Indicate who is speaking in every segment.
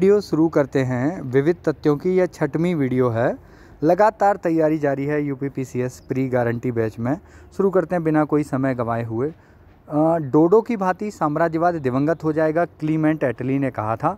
Speaker 1: video शुरू करते हैं विविध तथ्यों की यह छठवीं वीडियो है लगातार तैयारी जारी है U P pre guarantee batch में शुरू करते हैं बिना कोई समय गंवाए हुए डोडो की भांति साम्राज्यवाद दिवंगत हो जाएगा क्लीमेंट एटली ने कहा था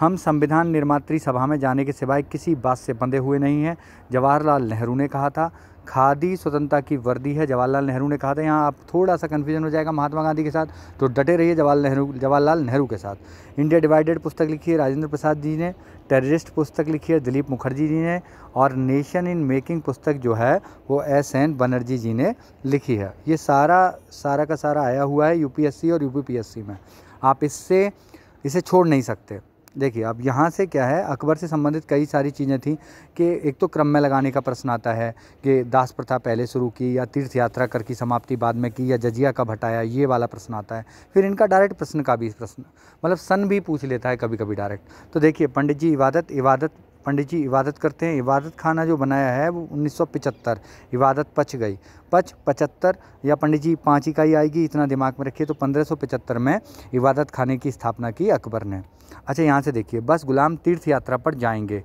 Speaker 1: हम संविधान निर्मात्री सभा में जाने के सिवाय किसी बात से बंधे हुए नहीं हैं जवाहरलाल नेहरू ने कहा था खादी स्वतंत्रता की वर्दी है जवाहरलाल नेहरू ने कहा था यहाँ आप थोड़ा सा कन्फ्यूजन हो जाएगा महात्मा गांधी के साथ तो डटे रहिए जवाहरलाल नेहरू जवाहरलाल नेहरू के साथ इंडिया डिवाइडेड पुस्तक लिखी है राजेंद्र प्रसाद जी ने टेररिस्ट पुस्तक लिखी है दिलीप मुखर्जी जी ने और नेशन इन मेकिंग पुस्तक जो है वो एस एन बनर्जी जी ने लिखी है ये सारा सारा का सारा आया हुआ है यू और यू में आप इससे इसे छोड़ नहीं सकते देखिए अब यहाँ से क्या है अकबर से संबंधित कई सारी चीज़ें थी कि एक तो क्रम में लगाने का प्रश्न आता है कि दास प्रथा पहले शुरू की या तीर्थ यात्रा कर की समाप्ति बाद में की या जजिया का हटाया ये वाला प्रश्न आता है फिर इनका डायरेक्ट प्रश्न का भी प्रश्न मतलब सन भी पूछ लेता है कभी कभी डायरेक्ट तो देखिए पंडित जी इबादत इबादत पंडित जी इबादत करते हैं इबादत खाना जो बनाया है वो उन्नीस इबादत पच गई पच पचहत्तर या पंडित जी पाँच इकाई आएगी इतना दिमाग में रखिए तो पंद्रह में इबादत खाने की स्थापना की अकबर ने अच्छा यहाँ से देखिए बस गुलाम तीर्थ यात्रा पर जाएंगे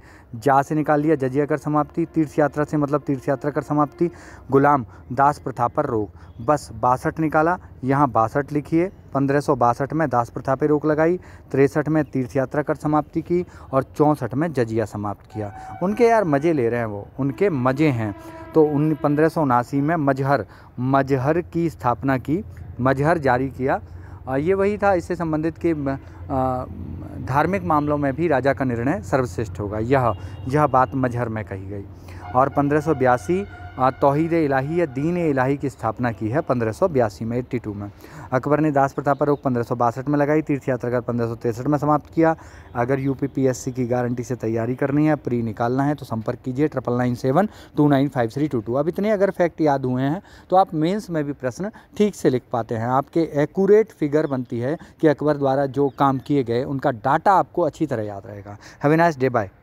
Speaker 1: जा से निकाल लिया जजिया कर समाप्ति तीर्थ यात्रा से मतलब तीर्थ यात्रा कर समाप्ति गुलाम दास प्रथा पर रोक बस बासठ निकाला यहाँ बासठ लिखिए पंद्रह में दास प्रथा पर रोक लगाई तिरसठ में तीर्थ यात्रा कर समाप्ति की और चौंसठ में जजिया समाप्त किया उनके यार मज़े ले रहे हैं वो उनके मज़े हैं तो उन पंद्रह में मजहर मजहर की स्थापना की मजहर जारी किया ये वही था इससे संबंधित कि धार्मिक मामलों में भी राजा का निर्णय सर्वश्रेष्ठ होगा यह यह बात मजहर में कही गई और पंद्रह तोहद इलाही या दीन इलाही की स्थापना की है पंद्रह में एट्टी में अकबर ने दास प्रथा पर रोक पंद्रह में लगाई तीर्थ यात्रा कर पंद्रह में समाप्त किया अगर यू की गारंटी से तैयारी करनी है प्री निकालना है तो संपर्क कीजिए triple nine seven two nine five three two two अब इतने अगर फैक्ट याद हुए हैं तो आप मेंस में भी प्रश्न ठीक से लिख पाते हैं आपके एक्यूरेट फिगर बनती है कि अकबर द्वारा जो काम किए गए उनका डाटा आपको अच्छी तरह याद रहेगा हैवे नाइस डे बाय